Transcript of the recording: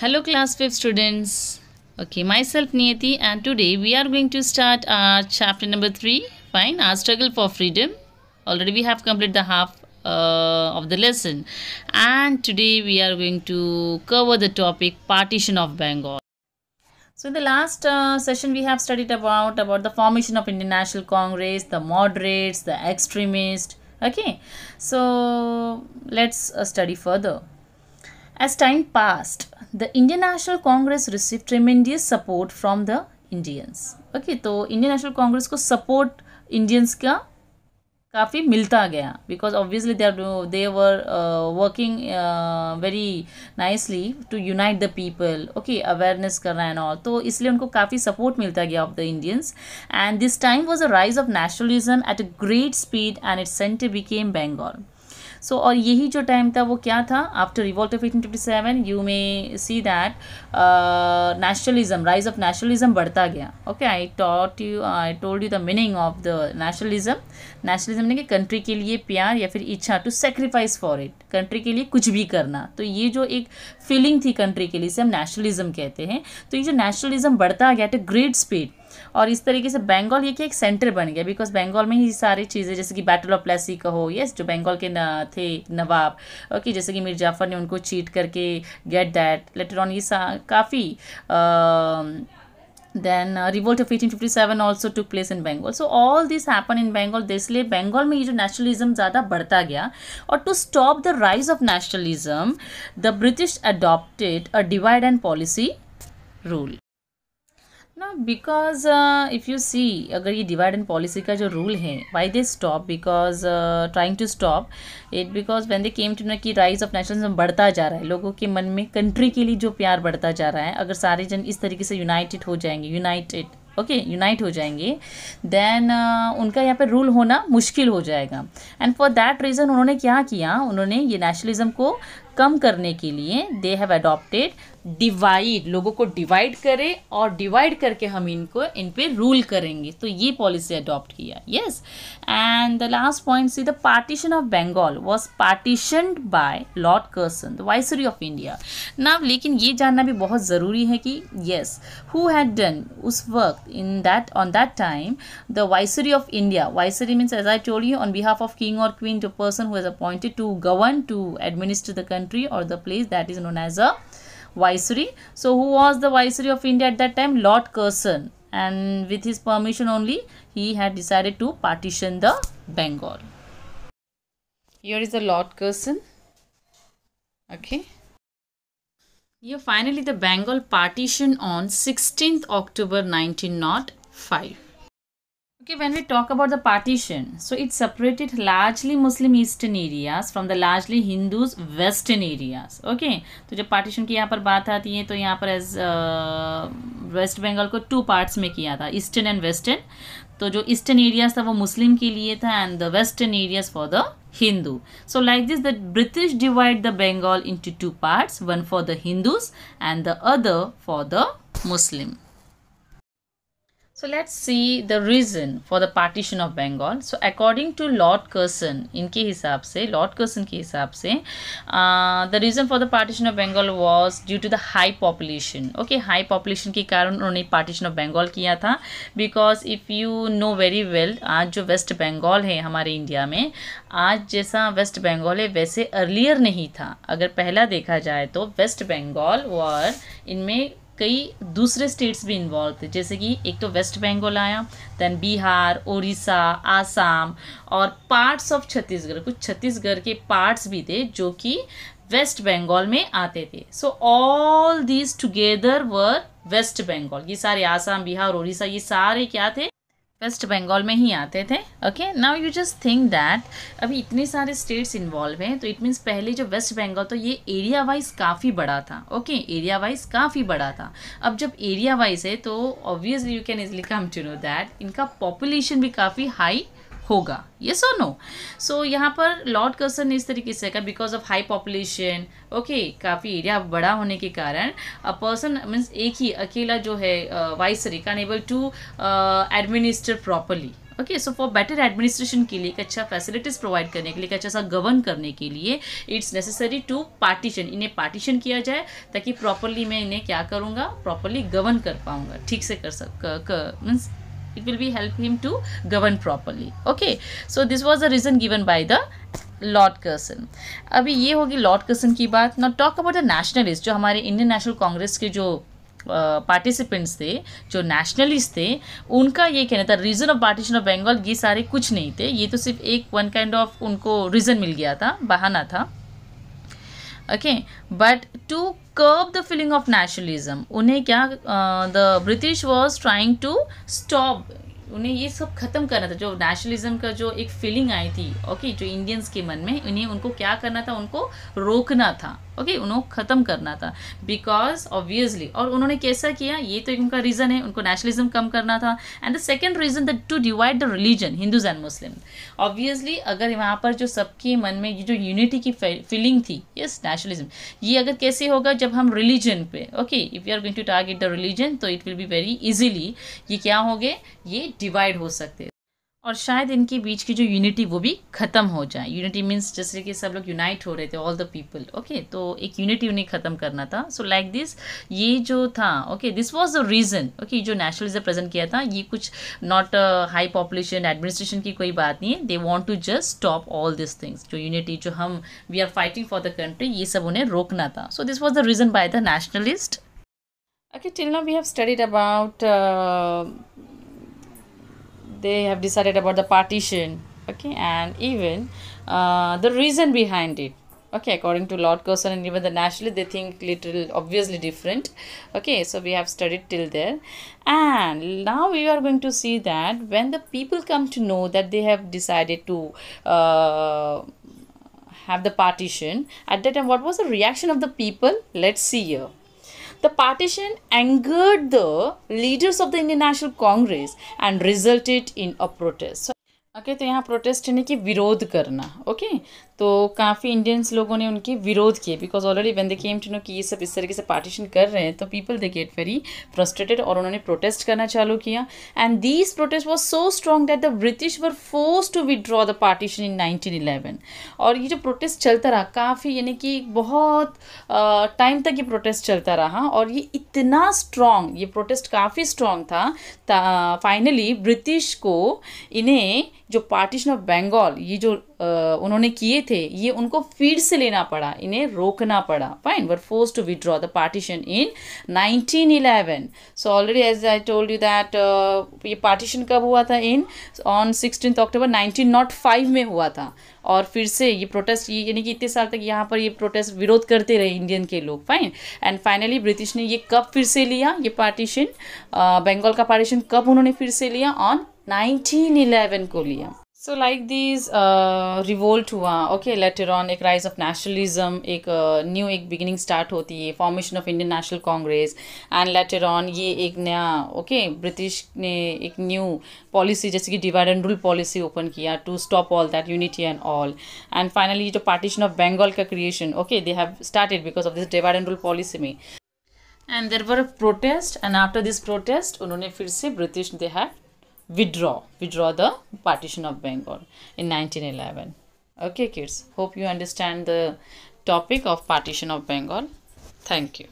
Hello class 5 students. Okay, myself Niyati and today we are going to start our chapter number 3. Fine, our struggle for freedom. Already we have completed the half uh, of the lesson. And today we are going to cover the topic partition of Bengal. So in the last uh, session we have studied about, about the formation of Indian National Congress, the moderates, the extremists. Okay, so let's uh, study further. As time passed, the Indian National Congress received tremendous support from the Indians. Okay, तो Indian National Congress को support Indians का काफ़ी मिलता गया because obviously there they were working very nicely to unite the people okay awareness करना and all तो इसलिए उनको काफ़ी सपोर्ट मिलता गया of the Indians and this time was a rise of nationalism at a great speed and it center became Bengal so और यही जो टाइम था वो क्या था after revolt of eighteen fifty seven you may see that nationalism rise of nationalism बढ़ता गया okay I taught you I told you the meaning of the nationalism nationalism ने कि कंट्री के लिए प्यार या फिर इच्छा to sacrifice for it country के लिए कुछ भी करना तो ये जो एक फीलिंग थी कंट्री के लिए इसे हम नेशनलिज्म कहते हैं तो ये जो नेशनलिज्म बढ़ता गया एट ए ग्रेट स्पीड और इस तरीके से बंगाल ये कि एक सेंटर बन गया बिकॉज बंगाल में ही सारी चीज़ें जैसे कि बैटल ऑफ प्लेसी का हो यस जो बंगाल के न, थे नवाब ओके okay, जैसे कि मीर जाफ़र ने उनको चीट करके गेट दैट लेटर ऑन ये काफ़ी then uh, revolt of 1857 also took place in bengal so all this happened in bengal इसलिए bengal में ये जो nationalism ज़्यादा बढ़ता गया और to stop the rise of nationalism the british adopted a divide and policy rule ना because if you see अगर ये डिवाइड एंड पॉलिसी का जो रूल है why they stop because trying to stop it because when they came to ना कि rise of nationalism बढ़ता जा रहा है लोगों के मन में कंट्री के लिए जो प्यार बढ़ता जा रहा है अगर सारे जन इस तरीके से यूनाइटेड हो जाएंगे यूनाइटेड ओके okay, यूनाइट हो जाएंगे देन uh, उनका यहाँ पे रूल होना मुश्किल हो जाएगा एंड फॉर दैट रीज़न उन्होंने क्या किया उन्होंने ये नेशनलिज्म को कम करने के लिए दे हैव अडॉप्टेड डिवाइड लोगों को डिवाइड करें और डिवाइड करके हम इनको इन पे रूल करेंगे तो ये पॉलिसी अडॉप्ट किया yes and the last point see the partition of Bengal was partitioned by Lord Curzon the viceroy of India ना लेकिन ये जानना भी बहुत ज़रूरी है कि यस हु हैड डन उस वक्त in that on that time the viceroy of India viceroy means as I told you on behalf of king और queen to person who's appointed to govern to administer the country country or the place that is known as a viceroy. So who was the viceroy of India at that time? Lord Curzon and with his permission only he had decided to partition the Bengal. Here is the Lord Curzon. Okay. Here finally the Bengal partition on 16th October 1905. Okay, when we talk about the partition, so it separated largely Muslim eastern areas from the largely Hindus western areas. Okay, तो जब partition की यहाँ पर बात आती है तो यहाँ पर एज वेस्ट बंगाल को टू पार्ट्स में किया था ईस्टर्न एंड वेस्टर्न तो जो ईस्टर्न एरियाज था वो मुस्लिम के लिए था and the western areas for the Hindu so like this the British divide the Bengal into two parts one for the Hindus and the other for the Muslim So let's see the reason for the partition of Bengal. So according to Lord Curzon, in ke hisab se, Lord Curzon ke hisab se, uh, the reason for the partition of Bengal was due to the high population. Okay, high population ke karan unhone partition of Bengal kiya tha. because if you know very well aaj jo West Bengal hai hamare India mein, aaj jaisa West Bengal hai, वैसे earlier nahi tha. Agar pehla dekha जाए to West Bengal in इनमें कई दूसरे states भी involve थे जैसे कि एक तो वेस्ट बंगाल आया दैन बिहार उड़ीसा आसाम और पार्ट्स ऑफ छत्तीसगढ़ कुछ छत्तीसगढ़ के पार्ट्स भी थे जो कि वेस्ट बंगाल में आते थे so all these together were west Bengal ये सारे आसाम बिहार उड़ीसा ये सारे क्या थे वेस्ट बंगाल में ही आते थे okay now you just think that अभी इतने सारे स्टेट्स इन्वॉल्व हैं तो इट मीन्स पहले जो वेस्ट बंगाल तो ये एरिया वाइज काफ़ी बड़ा था ओके एरिया वाइज काफ़ी बड़ा था अब जब एरिया वाइज है तो obviously you can easily come to know that इनका पॉपुलेशन भी काफ़ी हाई होगा ये सो नो सो यहाँ पर लॉर्ड कर्सन इस तरीके से because of high population okay काफ़ी एरिया बड़ा होने के कारण अ पर्सन मीन्स एक ही अकेला जो है viceroy can able to administer properly okay so for better administration के लिए एक अच्छा फैसिलिटीज प्रोवाइड करने के लिए एक अच्छा सा गवर्न करने के लिए इट्स नेसेसरी टू पार्टीशन इन्हें पार्टीशन किया जाए ताकि प्रॉपरली मैं इन्हें क्या करूँगा प्रॉपरली गवर्न कर पाऊँगा ठीक से कर सक means it will be help him to govern properly okay so this was the reason given by the Lord Curzon अभी ये होगी लॉर्ड कर्सन की बात not talk about the nationalist जो हमारे इंडियन नेशनल कांग्रेस के जो पार्टिसिपेंट्स uh, थे जो नेशनलिस्ट थे उनका ये कहना था reason of partition of Bengal ये सारे कुछ नहीं थे ये तो सिर्फ एक वन काइंड ऑफ उनको रीज़न मिल गया था बहाना था okay but to curb the feeling of nationalism उन्हें क्या the British was trying to stop उन्हें ये सब ख़त्म करना था जो नेशनलिज्म का जो एक फीलिंग आई थी ओके जो इंडियंस के मन में उन्हें उनको क्या करना था उनको रोकना था ओके उन्हें ख़त्म करना था बिकॉज ऑब्वियसली और उन्होंने कैसा किया ये तो एक उनका रीज़न है उनको नेशनलिज्म कम करना था and the second reason that to divide the religion Hindus and Muslim obviously अगर वहाँ पर जो सबके मन में ये जो यूनिटी की फीलिंग थी यस नेशनलिज्म ये अगर कैसे होगा जब हम रिलीजन पे okay if you are going to target the religion तो it will be very easily ये क्या गए ये डिवाइड हो सकते और शायद इनके बीच की जो यूनिटी वो भी ख़त्म हो जाए यूनिटी मीन्स जैसे कि सब लोग यूनाइट हो रहे थे ऑल द पीपल ओके तो एक यूनिटी उन्हें ख़त्म करना था सो लाइक दिस ये जो था okay this was the reason okay जो नेशनलिज्म प्रेजेंट किया था ये कुछ नॉट हाई पॉपुलेशन एडमिनिस्ट्रेशन की कोई बात नहीं है they want to just stop all this things जो यूनिटी जो हम we are fighting for the country ये सब उन्हें रोकना था so this was the reason by the nationalist okay till now we have studied about they have decided about the partition okay and even uh, the reason behind it okay according to lord curzon and even the nationalist they think little obviously different okay so we have studied till there and now we are going to see that when the people come to know that they have decided to uh, have the partition at that time what was the reaction of the people let's see here the partition angered the leaders of the Indian National Congress and resulted in a protest. So okay तो यहाँ protest यानी कि विरोध करना okay तो काफ़ी Indians लोगों ने उनके विरोध किए because already when they came to know कि ये सब इस तरीके से पार्टीशन कर रहे हैं तो people they get very frustrated और उन्होंने प्रोटेस्ट करना चालू किया and this protest was so strong that the British were force to withdraw the partition in nineteen eleven और ये जो प्रोटेस्ट चलता रहा काफ़ी यानी कि बहुत टाइम तक ये प्रोटेस्ट चलता रहा और ये इतना स्ट्रॉन्ग ये प्रोटेस्ट काफ़ी स्ट्रॉन्ग था फाइनली ब्रिटिश को इन्हें जो पार्टीशन ऑफ बंगाल ये जो आ, उन्होंने किए थे ये उनको फिर से लेना पड़ा इन्हें रोकना पड़ा fine were force to withdraw the partition in 1911 so already as I told you that ये पार्टीशन कब हुआ था in on sixteen October nineteen में हुआ था और फिर से ये प्रोटेस्ट ये यानी कि इतने साल तक यहाँ पर ये प्रोटेस्ट विरोध करते रहे इंडियन के लोग फाइन एंड फाइनली ब्रिटिश ने ये कब फिर से लिया ये पार्टीशन बंगाल का पार्टीशन कब उन्होंने फिर से लिया ऑन 1911 लिया सो लाइक दिस रिवोल्ट हुआ ओके लेटर ऑन एक राइज ऑफ नेशनलिज्म एक न्यू uh, एक बिगिनिंग स्टार्ट होती है formation of Indian National Congress and later on ये एक नया ओके okay, ब्रिटिश ने एक न्यू पॉलिसी जैसे कि divide and rule policy open किया to stop all that unity and all and finally जो पार्टीशन ऑफ बंगाल का creation okay they have started because of this divide and rule policy में and there was protest and after this protest उन्होंने फिर से British they have withdraw withdraw the partition of bengal in 1911 okay kids hope you understand the topic of partition of bengal thank you